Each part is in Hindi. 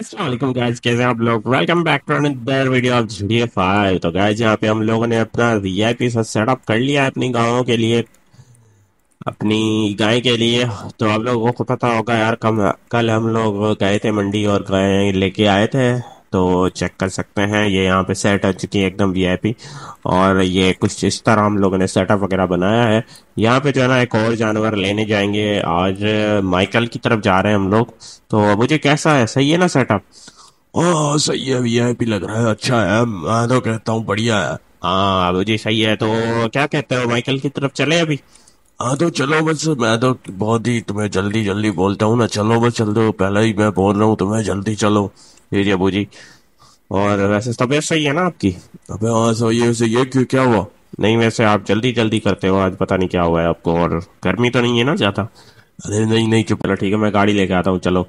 असलम गाइज कैसे आप लोग welcome back to another video of G five तो गाइज यहाँ पे हम लोगों ने अपना वी आई पी सेटअप कर लिया है अपनी गाँव के लिए अपनी गाय के लिए तो आप लोगों को पता होगा यार कम कल हम लोग गए थे मंडी और गाय लेके आए थे तो चेक कर सकते हैं ये यहाँ पे सेट आ चुकी है एकदम वीआईपी और ये कुछ इस तरह हम लोगों ने सेटअप वगैरह बनाया है यहाँ पे जो है ना एक और जानवर लेने जाएंगे आज माइकल की तरफ जा रहे हैं हम लोग तो मुझे कैसा है सही है ना सेटअप ओ सही है वीआईपी लग रहा है अच्छा है मैं तो कहता हूँ बढ़िया है हाँ मुझे सही है तो क्या कहते हो माइकल की तरफ चले अभी हाँ तो चलो बस मैं तो बहुत ही तुम्हें जल्दी जल्दी बोलता हूँ ना चलो बस चल दो पहले ही मैं बोल रहा हूँ तुम्हें जल्दी चलो अबू जी और वैसे तबीयत सही है ना आपकी सही है सही है क्यों क्या हुआ नहीं वैसे आप जल्दी जल्दी करते हो आज पता नहीं क्या हुआ है आपको और गर्मी तो नहीं है ना ज़्यादा अरे नहीं नहीं चुप चलो ठीक है मैं गाड़ी लेके आता हूँ चलो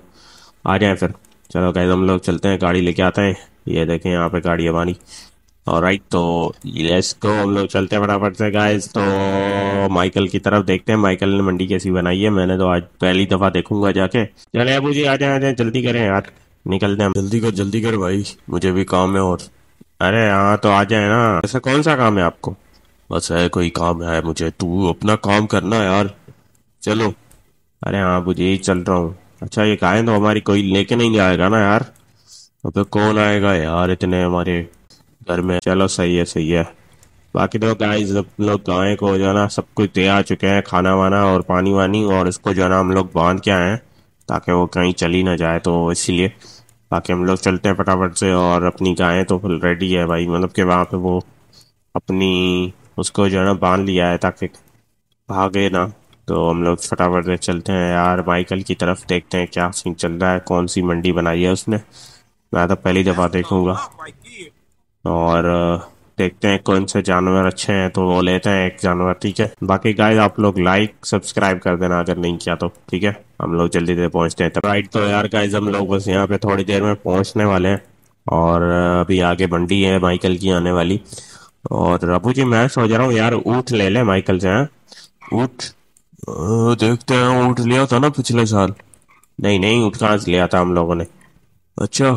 आ जाए फिर चलो कहते हम लोग चलते हैं गाड़ी लेके आते हैं ये देखें यहाँ पे गाड़ी हमारी और राइट तो यस गो हम लोग चलते हैं फटाफट से गाइस तो माइकल की तरफ देखते हैं माइकल ने मंडी कैसी बनाई है मैंने तो आज पहली दफ़ा देखूंगा जाके चले अबू जी आ जाए आ जाए जल्दी करें यार निकलते हैं जल्दी कर जल्दी कर भाई मुझे भी काम है और अरे यहाँ तो आ जाए ना ऐसा कौन सा काम है आपको बस है कोई काम है मुझे तू अपना काम करना यार चलो अरे हाँ मुझे यही चल रहा हूँ अच्छा ये काहे तो हमारी कोई लेके नहीं जाएगा ना यार अबे तो कौन आएगा यार इतने हमारे घर में चलो सही है सही है बाकी तो गाइस सब लोग गाय को जो है ना सब कुछ दे आ चुके हैं खाना वाना और पानी वानी और इसको जो है ना हम लोग बांध के आए हैं ताकि वो कहीं चली ना जाए तो इसीलिए बाकी हम लोग चलते हैं फटाफट से और अपनी गायें तो रेडी है भाई मतलब कि वहाँ पे वो अपनी उसको जो है ना बांध लिया है ताकि भागे ना तो हम लोग फटाफट से चलते हैं यार माइकल की तरफ देखते हैं क्या सीन चल रहा है कौन सी मंडी बनाई है उसने मैं तो पहली दफ़ा देखूँगा और देखते हैं कौन से जानवर अच्छे हैं तो वो लेते हैं एक जानवर ठीक है बाकी गाइस आप लोग लाइक सब्सक्राइब कर देना अगर नहीं किया तो ठीक है हम लोग जल्दी से पहुंचते हैं राइट तो यार गाइस हम लोग बस यहाँ पे थोड़ी देर में पहुंचने वाले हैं और अभी आगे बंडी है माइकल की आने वाली और रबू जी मैं सोच रहा हूँ यार ऊँट ले लें माइकल से ऊँट देखते हैं ऊँट लिया था ना पिछले साल नहीं नहीं ऊँट कहाँ से लिया था हम लोगों ने अच्छा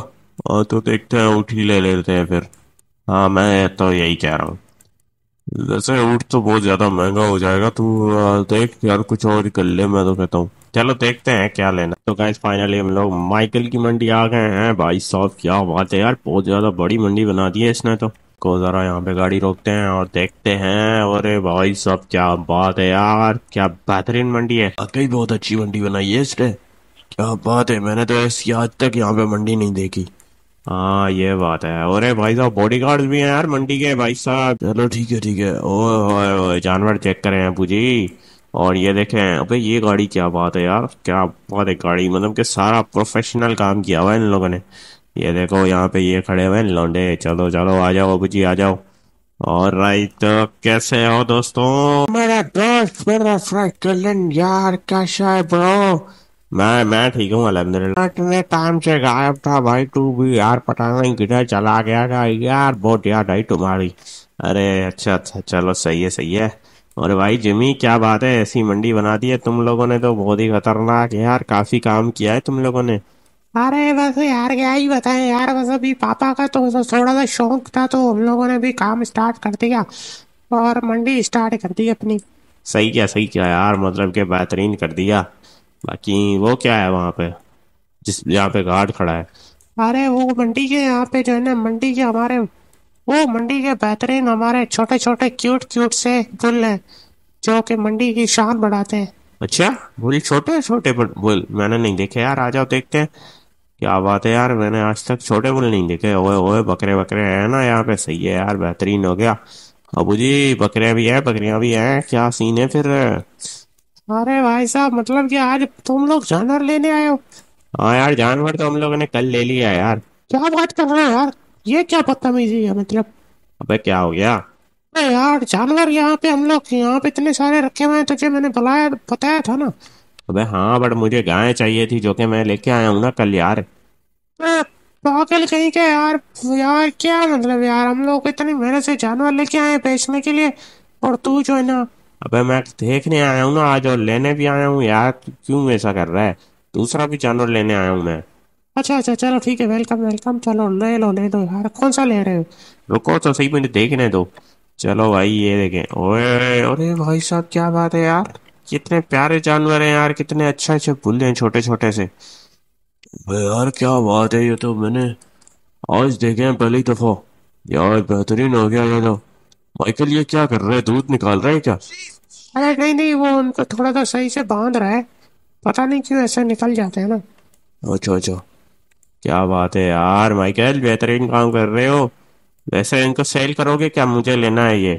तो देखते हैं ऊँट ही ले लेते हैं फिर हाँ मैं तो यही कह रहा हूँ जैसे ऊँट तो बहुत ज़्यादा महंगा हो जाएगा तू तो, देख यार कुछ और कर ले मैं तो कहता हूँ चलो देखते हैं क्या लेना तो गाइस फाइनली हम लोग माइकल की मंडी आ गए हैं भाई साहब क्या बात है यार बहुत ज़्यादा बड़ी मंडी बना दी है इसने तो को ज़रा यहाँ पे गाड़ी रोकते हैं और देखते हैं अरे भाई साहब क्या बात है यार क्या बेहतरीन मंडी है वाकई बहुत अच्छी मंडी बनाई है इसने क्या बात है मैंने तो ऐसी आज तक यहाँ पे मंडी नहीं देखी हाँ ये बात है अरे भाई साहब बॉडी गार्ड भी है यार मंडी के भाई साहब चलो ठीक है ठीक है ओ जानवर चेक करे हैं पूजी और ये देखे अबे ये गाड़ी क्या बात है यार क्या बात है गाड़ी मतलब कि सारा प्रोफेशनल काम किया हुआ है इन लोगों ने ये देखो यहाँ पे ये खड़े हुए हैं लौंडे चलो चलो आ जाओ अबू जी आ जाओ और राइट तो कैसे हो दोस्तों मेरा दोस्त मेरा फ्रैंकलिन यार कैसा है ब्रो मैं मैं ठीक हूँ अलहमदिल्ला इतने टाइम से गायब था भाई तू भी यार पता नहीं किधर चला गया था यार बहुत याद आई तुम्हारी अरे अच्छा अच्छा चलो सही है सही है और भाई जिमी क्या बात है ऐसी मंडी बना दी है तुम लोगों ने तो बहुत ही खतरनाक है यार काफी काम किया है तुम लोगों ने अरे बस यार क्या ही बताएं यार बस अभी पापा का तो थोड़ा सा शौक था तो हम लोगों ने भी काम स्टार्ट कर दिया और मंडी स्टार्ट कर दी अपनी सही क्या सही क्या यार मतलब के बेहतरीन कर दिया बाकी वो क्या है वहां पे जिस यहाँ पे गार्ड खड़ा है अरे वो मंडी के यहाँ पे जो है ना मंडी के हमारे वो मंडी के बेहतरीन हमारे छोटे छोटे क्यूट क्यूट से गुल हैं जो कि मंडी की शान बढ़ाते हैं अच्छा गुल छोटे छोटे गुल मैंने नहीं देखे यार आ जाओ देखते हैं क्या बात है यार मैंने आज तक छोटे गुल नहीं देखे ओए ओए बकरे बकरे हैं ना यहाँ पे सही है यार बेहतरीन हो गया अबू जी बकरे भी है बकरियाँ भी हैं क्या सीन है फिर अरे भाई साहब मतलब कि आज तुम लोग जानवर लेने आए हो हाँ यार जानवर तो हम लोगों ने कल ले लिया यार क्या बात कर रहे हैं यार ये क्या पता बदतमीजी है मतलब अबे क्या हो गया अरे यार जानवर यहाँ पे हम लोग यहाँ पे इतने सारे रखे हुए हैं तुझे मैंने बुलाया बताया था ना अबे हाँ बट मुझे गाय चाहिए थी जो कि मैं लेके आया हूँ ना कल यार पागल कहीं के यार यार क्या मतलब यार हम लोग इतनी मेहनत से जानवर लेके आए बेचने के लिए और तू जो है ना अबे मैं देखने आया हूँ ना आज और लेने भी आया हूँ यार क्यों ऐसा कर रहा है दूसरा भी जानवर लेने आया हूँ मैं अच्छा अच्छा चलो ठीक है वेलकम वेलकम चलो ले लो ले दो यार कौन सा ले रहे हो रुको तो सही मुझे देखने दो चलो भाई ये देखें ओए अरे भाई साहब क्या बात है यार कितने प्यारे जानवर हैं यार कितने अच्छे अच्छे बुल्ले हैं छोटे छोटे से यार क्या बात है ये तो मैंने आज देखे हैं पहली दफ़ा यार बेहतरीन हो गया ये तो माइकल ये क्या कर रहा है दूध निकाल रहा है क्या अरे नहीं नहीं वो उनको थोड़ा सा सही से बांध रहा है पता नहीं क्यों ऐसे निकल जाते हैं ना अच्छा अच्छा क्या बात है यार माइकल बेहतरीन काम कर रहे हो वैसे इनको सेल करोगे क्या मुझे लेना है ये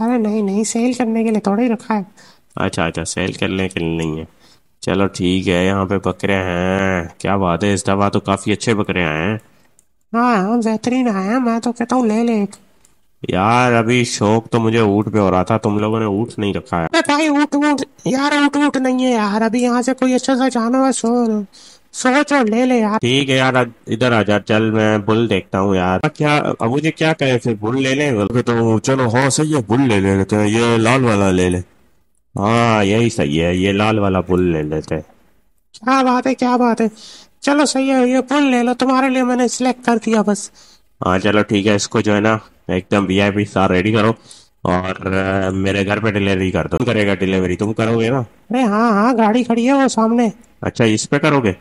अरे नहीं नहीं सेल करने के लिए थोड़ा ही रखा है अच्छा अच्छा सेल करने के लिए नहीं है चलो ठीक है यहाँ पे बकरे हैं क्या बात है इस दवा तो काफ़ी अच्छे बकरे आए हैं हाँ बेहतरीन आया मैं तो कहता हूँ ले ले एक यार अभी शौक तो मुझे ऊट पे हो रहा था तुम लोगों ने ऊट नहीं रखा है भाई ऊट ऊट यार ऊट ऊट नहीं है यार अभी यहाँ से कोई अच्छा सा जानवर सो सोच और ले ले यार ठीक है यार इधर आ जा चल मैं बुल देखता हूँ यार क्या अब मुझे क्या कहे फिर बुल ले ले तो चलो हाँ सही है बुल ले लेते हैं ये लाल वाला ले ले हाँ यही सही है ये लाल वाला बुल ले लेते हैं क्या बात है क्या बात है चलो सही है ये बुल ले लो तुम्हारे लिए मैंने सिलेक्ट कर दिया बस हाँ चलो ठीक है इसको जो है ना एकदम वीआईपी सार रेडी करो और मेरे घर पे डिलीवरी कर दो तुम करेगा डिलीवरी तुम करोगे ना अरे हाँ हाँ गाड़ी खड़ी है वो सामने अच्छा इस पे करोगे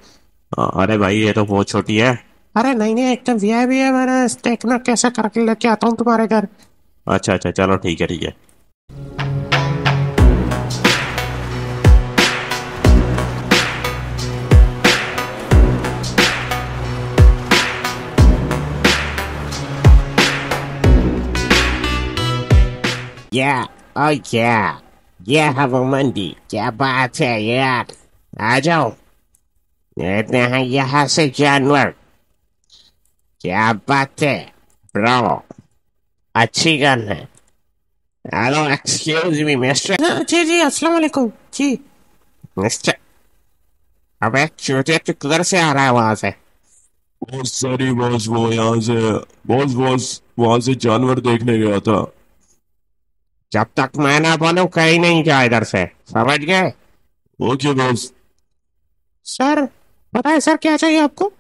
अरे भाई ये तो बहुत छोटी है अरे नहीं नहीं एकदम वीआईपी तो है मैंने कैसे करके लेके आता हूँ तुम्हारे घर अच्छा अच्छा चलो ठीक है ठीक है Yeah, oh yeah, yeah हवा मंदी क्या बात है यार आ जाओ इतने हैं यहाँ से जानवर क्या बात है ब्रावो अच्छी गन है हेलो एक्सक्यूज मी मिस्टर जी जी अस्सलाम वालेकुम जी मिस्टर अबे छोटे किधर से आ रहा है वहां से बहुत सारी बॉस वो यहाँ से बॉस बॉस वहां से जानवर देखने गया था जब तक मैं ना बोलू कहीं नहीं जाए इधर से समझ गए ओके बॉस सर पता है सर क्या चाहिए आपको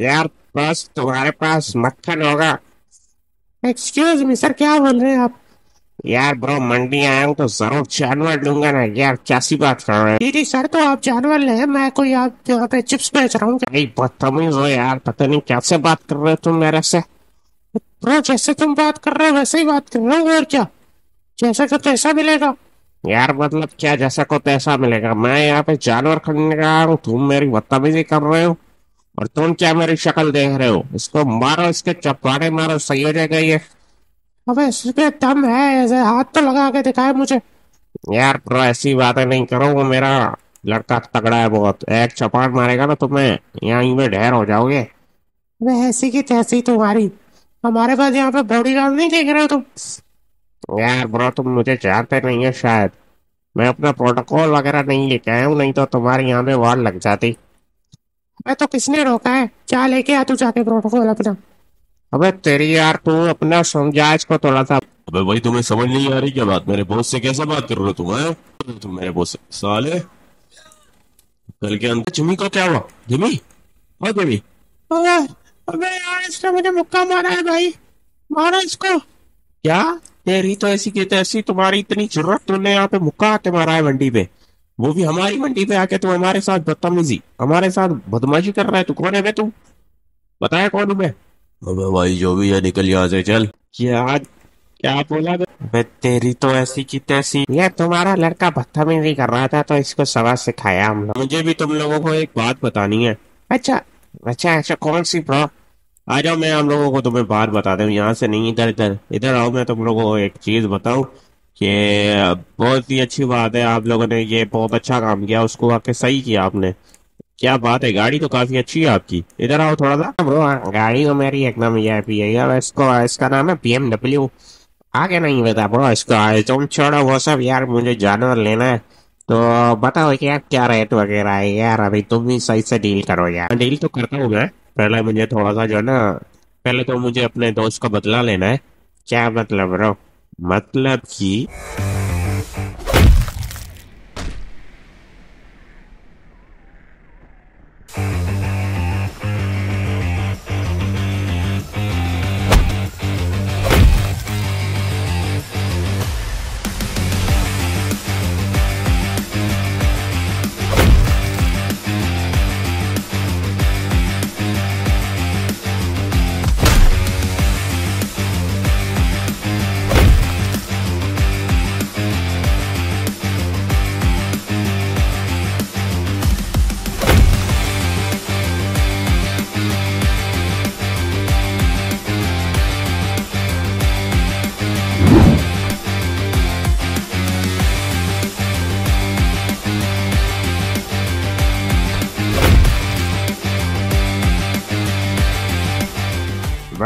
यार बस तुम्हारे पास मक्खन होगा एक्सक्यूज मी सर क्या बोल रहे हैं आप यार ब्रो मंडी आया हूँ तो जरूर जानवर लूंगा ना यार कैसी बात कर रहे हैं जी जी सर तो आप जानवर ले मैं कोई आप यहाँ पे चिप्स बेच रहा हूँ बदतमीज हो यार पता नहीं कैसे बात कर रहे हो तुम मेरे से मैं जैसे तुम बात कर रहे हो वैसे ही बात कर रहे हो और क्या जैसा को तैसा मिलेगा यार मतलब क्या जैसा को तैसा मिलेगा मैं यहाँ पे जानवर खरीदने का आया हूँ तुम मेरी बदतमीजी कर रहे हो और तुम क्या मेरी शक्ल देख रहे हो इसको मारो इसके चपाटे मारो सही हो जाएगा ये अबे इसके दम है ऐसे हाथ तो लगा के दिखाए मुझे यार ब्रो ऐसी बातें नहीं करो वो मेरा लड़का तगड़ा है बहुत एक चपाट मारेगा ना तुम्हें यहाँ ढेर हो जाओगे अबे ऐसी की तैसी तुम्हारी हमारे पास यहाँ पे बॉडी गार्ड नहीं देख रहे हो तुम यार ब्रो तुम मुझे जानते नहीं है शायद मैं अपना प्रोटोकॉल वगैरह नहीं लेके आया हूँ नहीं तो तुम्हारे यहाँ पे वार लग जाती मैं तो किसने रोका है क्या लेके आ तू जाके प्रोटोकॉल अपना अबे तेरी यार तू अपना समझाज को थोड़ा सा अबे भाई तुम्हें तो समझ नहीं आ रही क्या बात मेरे बॉस से कैसे बात कर रहे हो तुम है तुम मेरे बॉस से साले कल के अंदर जिमी को क्या हुआ जिमी हाँ जिमी हाँ। अबे यार इसने मुझे मुक्का मारा है भाई मारो इसको क्या तेरी तो ऐसी की तैसी तो तुम्हारी इतनी जरूरत तुमने यहाँ पे मुक्का आके मारा है मंडी पे वो भी हमारी मंडी पे आके तुम हमारे साथ बदतमीजी हमारे साथ बदमाशी कर रहा है तू कौन है तू बताया कौन हूँ मैं अबे भाई जो भी है निकल यहाँ से चल क्या क्या बोला मैं तेरी तो ऐसी की तैसी ये तुम्हारा लड़का बदतमीजी कर रहा था तो इसको सवा सिखाया हम लोग मुझे भी तुम लोगों को एक बात बतानी है अच्छा अच्छा अच्छा कौन सी ब्रो आ जाओ मैं हम लोगों को तुम्हें बाहर बता दूँ यहाँ से नहीं इधर इधर इधर आओ मैं तुम लोगों को एक चीज़ बताऊँ कि बहुत ही अच्छी बात है आप लोगों ने ये बहुत अच्छा काम किया उसको आके सही किया आपने क्या बात है गाड़ी तो काफ़ी अच्छी है आपकी इधर आओ थोड़ा सा ब्रो गाड़ी तो मेरी एकदम ये पी है इसको इसका नाम है पी एम डब्ल्यू आगे नहीं बता ब्रो इसको तुम छोड़ो वो सब यार मुझे जानवर लेना है तो बताओ कि यार क्या रेट वगैरह है यार अभी तुम ही सही से डील करो यार डील हाँ, तो करता हूँ मैं पहले मुझे थोड़ा सा जो है ना पहले तो मुझे अपने दोस्त का बदला लेना है क्या मतलब रो मतलब की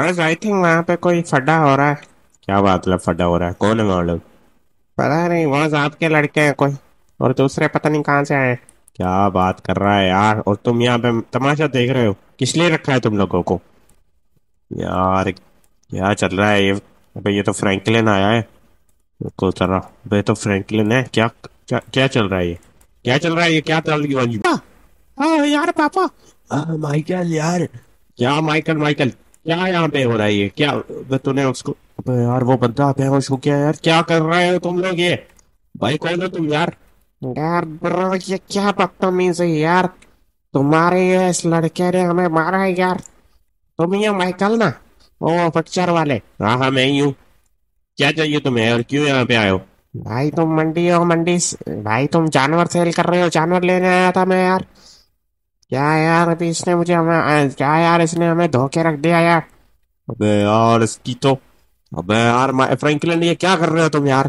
बस आई थिंक वहां पे कोई फटा हो रहा है क्या बात मतलब फटा हो रहा है कौन है वहाँ लोग पता नहीं वहाँ साहब के लड़के हैं कोई और दूसरे पता नहीं कहाँ से आए क्या बात कर रहा है यार और तुम यहाँ पे तमाशा देख रहे हो किस लिए रखा है तुम लोगों को यार क्या चल रहा है ये अबे ये तो फ्रैंकलिन आया है को तरह अबे तो फ्रैंकलिन है क्या क्या क्या चल रहा है ये क्या चल रहा है ये क्या चल रही है हाँ, हाँ यार पापा हाँ, माइकल यार क्या माइकल माइकल क्या यहाँ पे हो रहा है ये क्या तूने उसको यार वो बंदा बेहोश हो गया यार क्या कर रहे हो तुम लोग ये भाई कौन हो तुम यार यार ब्रो ये क्या पत्ता बदतमीज है यार तुम्हारे ये इस लड़के ने हमें मारा है यार तुम ये माइकल ना ओ पिक्चर वाले हाँ हाँ मैं ही हूँ क्या चाहिए तुम्हें और क्यों यहाँ पे आए हो भाई तुम मंडी हो मंडी भाई तुम जानवर सेल कर रहे हो जानवर लेने आया था मैं यार क्या यार अभी इसने मुझे हमें क्या यार इसने हमें धोखे रख दिया यार अबे यार इसकी तो अबे यार फ्रैंकलिन ये क्या कर रहे हो तुम यार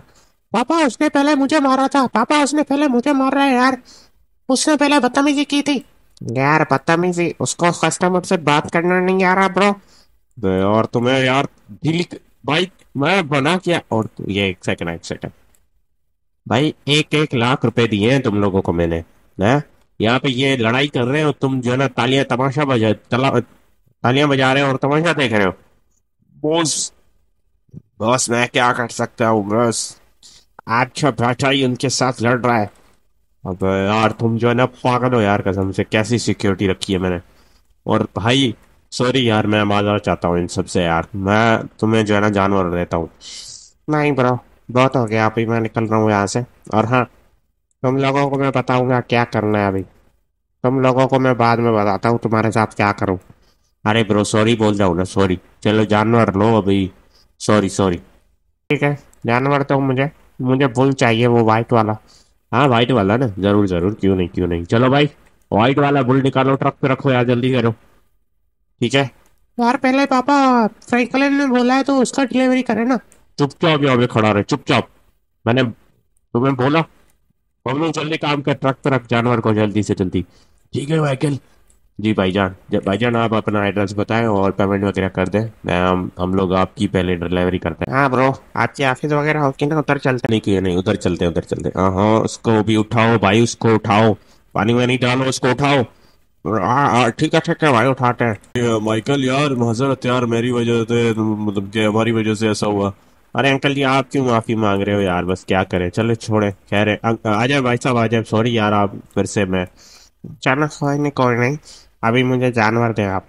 पापा उसने पहले मुझे मारा था पापा उसने पहले मुझे मार रहा है यार उसने पहले बदतमीजी की थी यार बदतमीजी उसको कस्टमर से बात करना नहीं आ रहा ब्रो और तुम्हें यार दिल भाई मैं बना क्या और ये एक सेकंड एक सेकंड भाई एक एक लाख रुपए दिए हैं तुम लोगों को मैंने ना यहाँ पे ये लड़ाई कर रहे हो तुम जो है ना तालियां तमाशा बजा तालियां बजा रहे हो और तमाशा देख रहे हो बॉस बॉस मैं क्या कर सकता हूँ बस अच्छा बैठा ही उनके साथ लड़ रहा है अब यार तुम जो है ना पागल हो यार कसम से कैसी सिक्योरिटी रखी है मैंने और भाई सॉरी यार मैं माजरा चाहता हूँ इन सबसे यार मैं तुम्हें जो है ना जानवर देता हूँ नहीं ब्रो बहुत हो गया आप ही मैं निकल रहा हूँ यहाँ से और हाँ तुम लोगों को मैं बताऊंगा क्या करना है अभी तुम लोगों को मैं बाद में बताता हूँ तुम्हारे साथ क्या करूँ अरे ब्रो सॉरी बोल जाओ ना सॉरी चलो जानवर लो अभी सॉरी सॉरी ठीक है जानवर तो मुझे मुझे बुल चाहिए वो वाइट वाला हाँ वाइट वाला ना जरूर जरूर क्यों नहीं क्यों नहीं चलो भाई वाइट वाला बुल निकालो ट्रक पे रखो यार जल्दी करो ठीक है यार पहले पापा साइकिल ने बोला है तो उसका डिलीवरी करे ना चुपचाप यहाँ पे खड़ा रहे चुपचाप मैंने तुम्हें बोला हम लोग जल्दी काम कर ट्रक तरफ जानवर को जल्दी से जल्दी ठीक है वाइकल जी भाई जान जब भाई जान आप अपना एड्रेस बताएं और पेमेंट वगैरह कर दें मैं हम हम लोग आपकी पहले डिलीवरी करते हैं हाँ ब्रो आपके ऑफिस वगैरह होगी ना उधर चलते नहीं किए नहीं उधर चलते उधर चलते हाँ हाँ उसको भी उठाओ भाई उसको उठाओ पानी वानी डालो उसको उठाओ ठीक है ठीक है भाई उठाते हैं माइकल यार हजरत यार मेरी वजह से मतलब हमारी वजह से ऐसा हुआ अरे अंकल जी आप क्यों माफ़ी मांग रहे हो यार बस क्या करें चलो छोड़े कह रहे अं, आ जाए भाई साहब आ जाए सॉरी यार आप फिर से मैं चलो कोई नहीं कोई नहीं अभी मुझे जानवर दें आप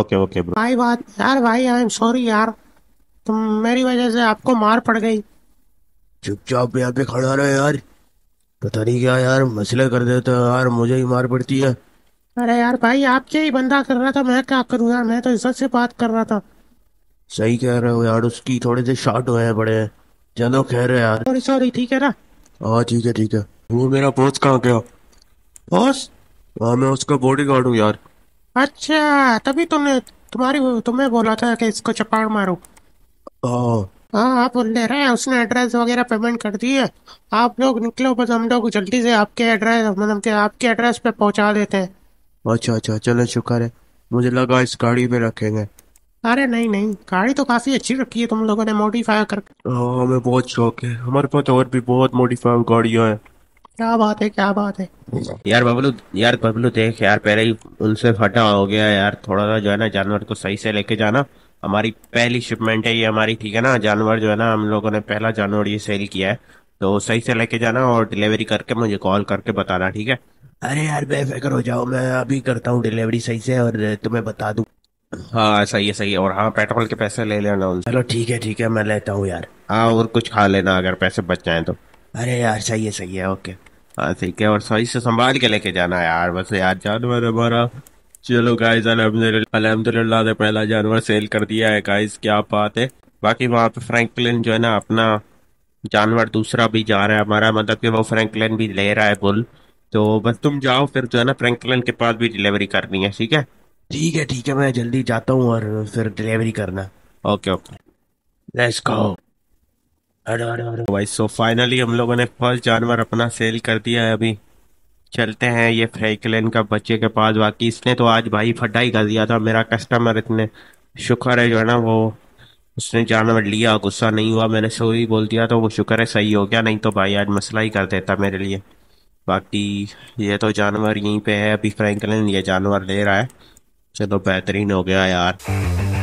ओके ओके ब्रो भाई बात यार भाई आई एम सॉरी यार तुम मेरी वजह से आपको मार पड़ गई चुपचाप यहाँ पे खड़ा रहे यार पता नहीं क्या यार मसले कर देते देता यार मुझे ही मार पड़ती है अरे यार भाई आपके ही बंदा कर रहा था मैं क्या करूँ यार मैं तो इज्जत से बात कर रहा था सही कह रहे हो यार उसकी थोड़े से शॉर्ट हो गए बड़े चलो कह रहे यार सॉरी सॉरी ठीक है ना हाँ ठीक है ठीक है वो मेरा बॉस कहाँ गया बॉस हाँ मैं उसका बॉडी गार्ड हूँ यार अच्छा तभी तुमने तुम्हारी तुम्हें बोला था कि इसको चपाड़ मारो हाँ, हाँ आप बोल दे रहे हैं उसने एड्रेस वगैरह पेमेंट कर दी है आप लोग निकलो बस हम लोग जल्दी से आपके एड्रेस मतलब के आपके एड्रेस पे पहुंचा देते हैं अच्छा अच्छा चलो शुक्र है मुझे लगा इस गाड़ी में रखेंगे अरे नहीं नहीं गाड़ी तो काफी अच्छी रखी है तुम लोगों ने मॉडिफाई करके हमें हाँ, बहुत शौक है हमारे पास तो और भी बहुत मॉडिफाई गाड़ियाँ हैं क्या बात है क्या बात है यार बबलू यार बबलू देख यार पहले ही उनसे फटा हो गया यार थोड़ा सा जो है ना जानवर को सही से लेके जाना हमारी पहली शिपमेंट है ये हमारी ठीक है ना जानवर जो है ना हम लोगों ने पहला जानवर ये सेल किया है तो सही से लेके जाना और डिलीवरी करके मुझे कॉल करके बताना ठीक है अरे यार बेफिक्र हो जाओ मैं अभी करता हूँ डिलीवरी सही से और तुम्हें बता दूँ हाँ सही है सही है और हाँ पेट्रोल के पैसे ले लेना उनसे चलो ठीक है ठीक है मैं लेता हूँ यार हाँ और कुछ खा लेना अगर पैसे बच जाए तो अरे यार सही है सही है ओके हाँ ठीक है और सही से संभाल के लेके जाना यार बस यार जानवर हमारा चलो गाइस अलहमदुल्ला ने पहला जानवर सेल कर दिया है गाइस क्या बात है बाकी वहाँ पे फ्रैंकलिन जो है ना अपना जानवर दूसरा भी जा रहा है हमारा मतलब कि वो फ्रैंकलिन भी ले रहा है बुल तो बस तुम जाओ फिर जो है ना फ्रैंकलिन के पास भी डिलीवरी करनी है ठीक है ठीक है ठीक है मैं जल्दी जाता हूँ और फिर डिलीवरी करना ओके ओके लेट्स गो अरे अरे अरे भाई सो फाइनली हम लोगों ने फर्स्ट जानवर अपना सेल कर दिया है अभी चलते हैं ये फ्रैंकलिन का बच्चे के पास बाकी इसने तो आज भाई फटा ही कर दिया था मेरा कस्टमर इतने शुक्र है जो है ना वो उसने जानवर लिया गुस्सा नहीं हुआ मैंने सही बोल दिया तो वो शुक्र है सही हो गया नहीं तो भाई आज मसला ही कर देता मेरे लिए बाकी ये तो जानवर यहीं पे है अभी फ्रैंकलिन ये जानवर ले रहा है चलो तो बेहतरीन हो गया यार